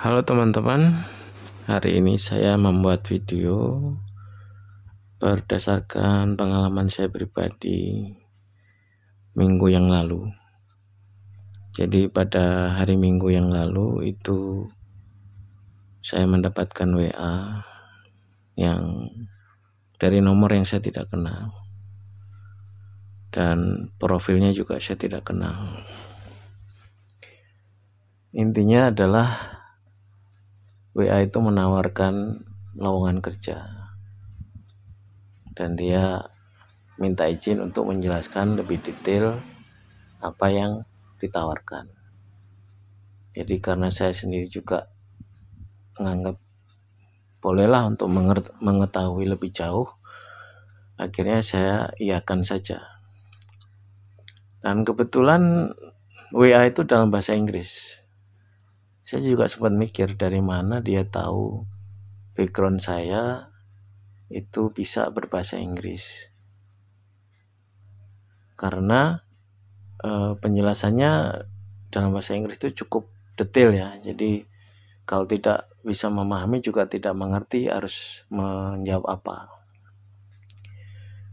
Halo teman-teman, hari ini saya membuat video berdasarkan pengalaman saya pribadi minggu yang lalu. Jadi pada hari minggu yang lalu itu saya mendapatkan WA yang dari nomor yang saya tidak kenal dan profilnya juga saya tidak kenal. Intinya adalah WA itu menawarkan lowongan kerja dan dia minta izin untuk menjelaskan lebih detail apa yang ditawarkan. Jadi karena saya sendiri juga menganggap bolehlah untuk mengetahui lebih jauh, akhirnya saya iakan saja. Dan kebetulan WA itu dalam bahasa Inggris saya juga sempat mikir dari mana dia tahu background saya itu bisa berbahasa Inggris karena eh, penjelasannya dalam bahasa Inggris itu cukup detail ya jadi kalau tidak bisa memahami juga tidak mengerti harus menjawab apa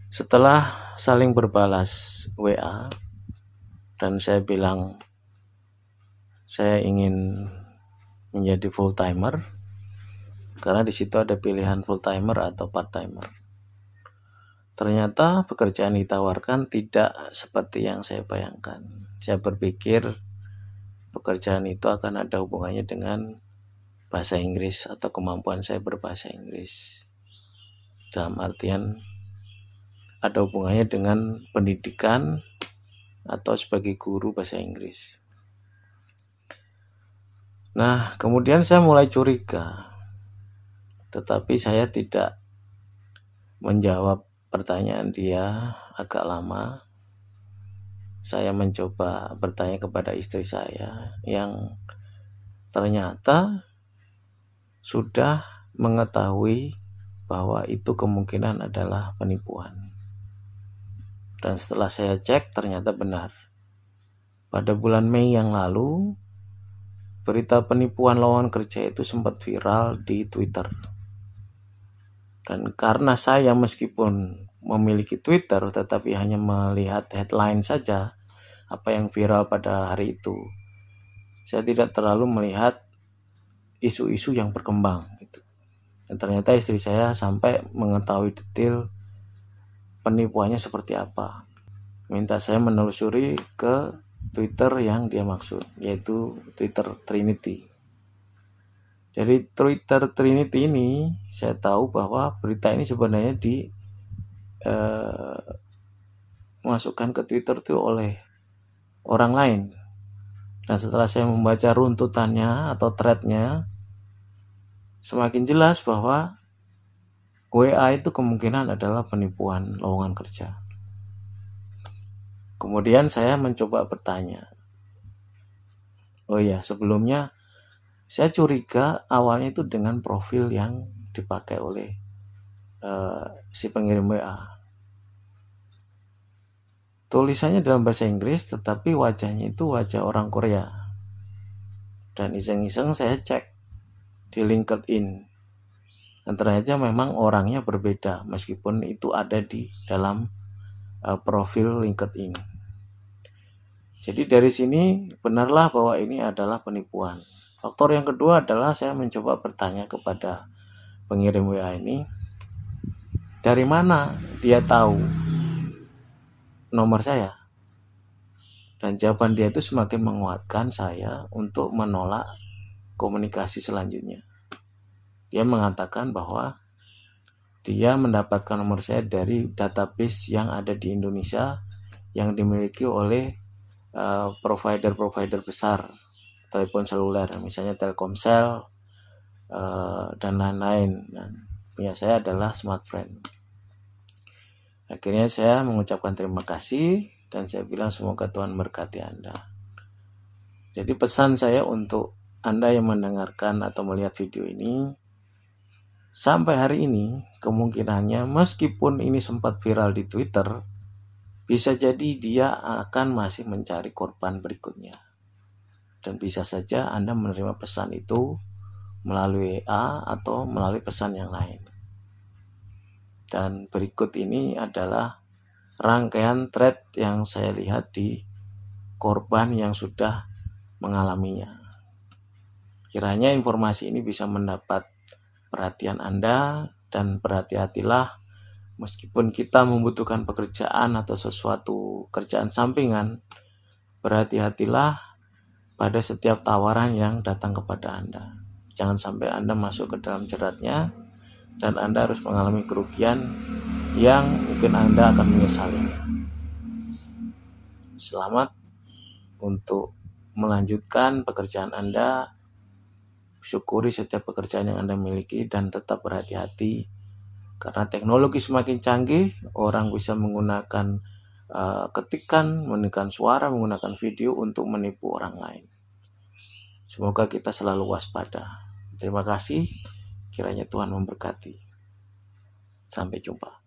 setelah saling berbalas WA dan saya bilang saya ingin menjadi full timer karena di situ ada pilihan full timer atau part timer. Ternyata pekerjaan ditawarkan tidak seperti yang saya bayangkan. Saya berpikir pekerjaan itu akan ada hubungannya dengan bahasa Inggris atau kemampuan saya berbahasa Inggris. Dalam artian ada hubungannya dengan pendidikan atau sebagai guru bahasa Inggris. Nah, kemudian saya mulai curiga. Tetapi saya tidak menjawab pertanyaan dia agak lama. Saya mencoba bertanya kepada istri saya yang ternyata sudah mengetahui bahwa itu kemungkinan adalah penipuan. Dan setelah saya cek ternyata benar. Pada bulan Mei yang lalu, Berita penipuan lawan kerja itu sempat viral di Twitter. Dan karena saya meskipun memiliki Twitter tetapi hanya melihat headline saja apa yang viral pada hari itu. Saya tidak terlalu melihat isu-isu yang berkembang gitu. Dan ternyata istri saya sampai mengetahui detail penipuannya seperti apa. Minta saya menelusuri ke Twitter yang dia maksud, yaitu Twitter Trinity. Jadi Twitter Trinity ini saya tahu bahwa berita ini sebenarnya di eh, masukkan ke Twitter itu oleh orang lain. Nah setelah saya membaca runtutannya atau threadnya, semakin jelas bahwa WA itu kemungkinan adalah penipuan lowongan kerja. Kemudian saya mencoba bertanya. Oh ya, sebelumnya saya curiga awalnya itu dengan profil yang dipakai oleh uh, si pengirim WA. Tulisannya dalam bahasa Inggris, tetapi wajahnya itu wajah orang Korea. Dan iseng-iseng saya cek di LinkedIn. Dan ternyata memang orangnya berbeda, meskipun itu ada di dalam uh, profil LinkedIn. Jadi dari sini benarlah bahwa ini adalah penipuan. Faktor yang kedua adalah saya mencoba bertanya kepada pengirim WA ini, dari mana dia tahu nomor saya? Dan jawaban dia itu semakin menguatkan saya untuk menolak komunikasi selanjutnya. Dia mengatakan bahwa dia mendapatkan nomor saya dari database yang ada di Indonesia yang dimiliki oleh Eh, provider-provider uh, besar telepon seluler misalnya Telkomsel uh, dan lain-lain dan punya saya adalah Smartfriend akhirnya saya mengucapkan terima kasih dan saya bilang semoga Tuhan berkati Anda jadi pesan saya untuk Anda yang mendengarkan atau melihat video ini sampai hari ini kemungkinannya meskipun ini sempat viral di Twitter bisa jadi dia akan masih mencari korban berikutnya. Dan bisa saja Anda menerima pesan itu melalui A atau melalui pesan yang lain. Dan berikut ini adalah rangkaian thread yang saya lihat di korban yang sudah mengalaminya. Kiranya informasi ini bisa mendapat perhatian Anda dan berhati-hatilah Meskipun kita membutuhkan pekerjaan atau sesuatu kerjaan sampingan, berhati-hatilah pada setiap tawaran yang datang kepada Anda. Jangan sampai Anda masuk ke dalam jeratnya dan Anda harus mengalami kerugian yang mungkin Anda akan menyesalinya. Selamat untuk melanjutkan pekerjaan Anda. Syukuri setiap pekerjaan yang Anda miliki dan tetap berhati-hati karena teknologi semakin canggih, orang bisa menggunakan uh, ketikan, menggunakan suara, menggunakan video untuk menipu orang lain. Semoga kita selalu waspada. Terima kasih. Kiranya Tuhan memberkati. Sampai jumpa.